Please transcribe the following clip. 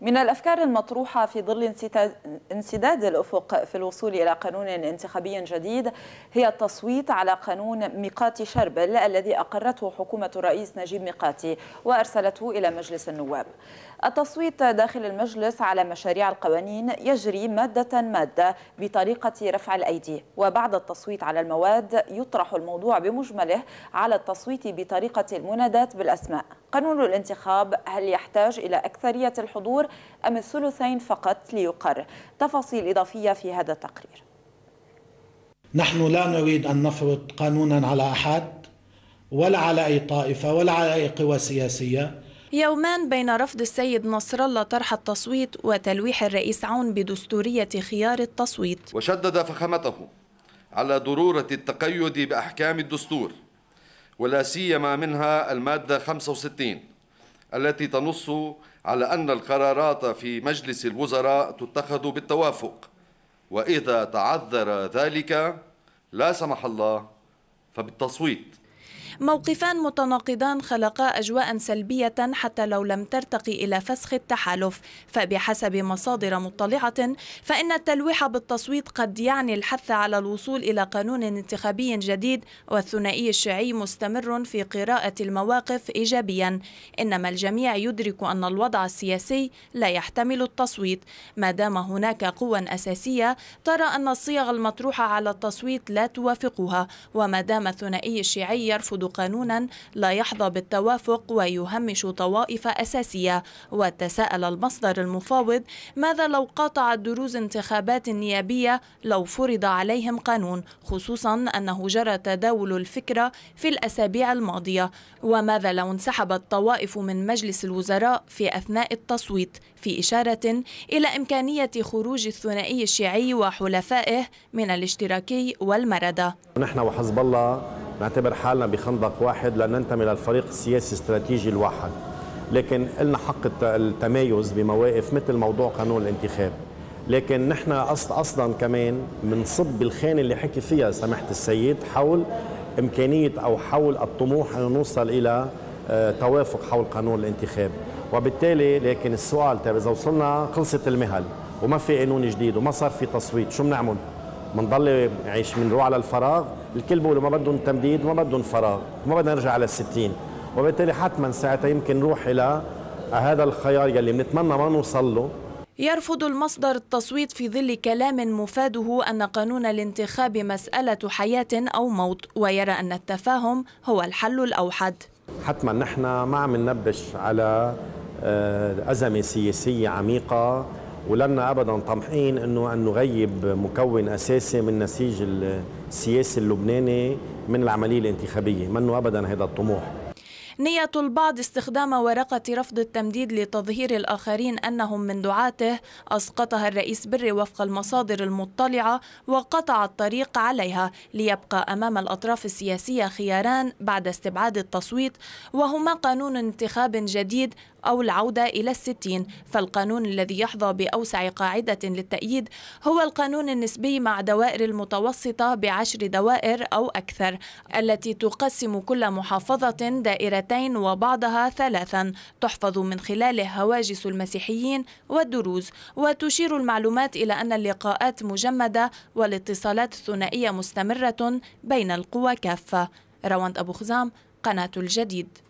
من الأفكار المطروحة في ظل انسداد الأفق في الوصول إلى قانون انتخابي جديد هي التصويت على قانون ميقاتي شربل الذي أقرته حكومة الرئيس نجيب ميقاتي وأرسلته إلى مجلس النواب التصويت داخل المجلس على مشاريع القوانين يجري مادة مادة بطريقة رفع الأيدي وبعد التصويت على المواد يطرح الموضوع بمجمله على التصويت بطريقة المنادات بالأسماء قانون الانتخاب هل يحتاج إلى أكثرية الحضور أم الثلثين فقط ليقر تفاصيل إضافية في هذا التقرير نحن لا نريد أن نفرض قانونا على أحد ولا على أي طائفة ولا على أي قوى سياسية يومان بين رفض السيد نصر الله طرح التصويت وتلويح الرئيس عون بدستورية خيار التصويت وشدد فخامته على ضرورة التقيد بأحكام الدستور ولا سيما منها المادة 65 التي تنص على أن القرارات في مجلس الوزراء تتخذ بالتوافق وإذا تعذر ذلك لا سمح الله فبالتصويت موقفان متناقضان خلقا أجواء سلبية حتى لو لم ترتقي إلى فسخ التحالف فبحسب مصادر مطلعة فإن التلويح بالتصويت قد يعني الحث على الوصول إلى قانون انتخابي جديد والثنائي الشيعي مستمر في قراءة المواقف إيجابيا إنما الجميع يدرك أن الوضع السياسي لا يحتمل التصويت ما دام هناك قوى أساسية ترى أن الصيغ المطروحة على التصويت لا توافقها وما دام الثنائي الشيعي يرفض قانونا لا يحظى بالتوافق ويهمش طوائف أساسية وتساءل المصدر المفاوض ماذا لو قاطع دروز انتخابات نيابية لو فرض عليهم قانون خصوصا أنه جرى تداول الفكرة في الأسابيع الماضية وماذا لو انسحبت طوائف من مجلس الوزراء في أثناء التصويت في إشارة إلى إمكانية خروج الثنائي الشيعي وحلفائه من الاشتراكي والمردة نحن وحزب الله نعتبر حالنا بخندق واحد لننتمي للفريق السياسي الاستراتيجي الواحد لكن لنا حق التمايز بمواقف مثل موضوع قانون الانتخاب لكن نحن اصلا كمان بنصب بالخانه اللي حكي فيها سماحه السيد حول امكانيه او حول الطموح انه نوصل الى آه، توافق حول قانون الانتخاب وبالتالي لكن السؤال طيب اذا وصلنا خلصت المهل وما في قانون جديد وما صار في تصويت شو بنعمل؟ بنضل عيش بنروح على الفراغ الكل بيقولوا ما بدهم تمديد ما بدهم فراغ ما بدنا نرجع على الستين وبالتالي حتما ساعتها يمكن نروح الى هذا الخيار يلي بنتمنى ما نوصل له يرفض المصدر التصويت في ظل كلام مفاده أن قانون الانتخاب مسألة حياة أو موت ويرى أن التفاهم هو الحل الأوحد حتما نحن ما عم ننبش على آه، أزمة سياسية عميقة ولنا ابدا طمحين انه ان نغيب مكون اساسي من نسيج السياسي اللبناني من العمليه الانتخابيه منه ابدا هذا الطموح نية البعض استخدام ورقة رفض التمديد لتظهير الآخرين أنهم من دعاته أسقطها الرئيس بري وفق المصادر المطلعة وقطع الطريق عليها ليبقى أمام الأطراف السياسية خياران بعد استبعاد التصويت وهما قانون انتخاب جديد أو العودة إلى الستين فالقانون الذي يحظى بأوسع قاعدة للتأييد هو القانون النسبي مع دوائر المتوسطة بعشر دوائر أو أكثر التي تقسم كل محافظة دائرة ساعتين وبعضها ثلاثا تحفظ من خلاله هواجس المسيحيين والدروز وتشير المعلومات إلى أن اللقاءات مجمدة والاتصالات الثنائية مستمرة بين القوى كافة روند أبو خزام قناة الجديد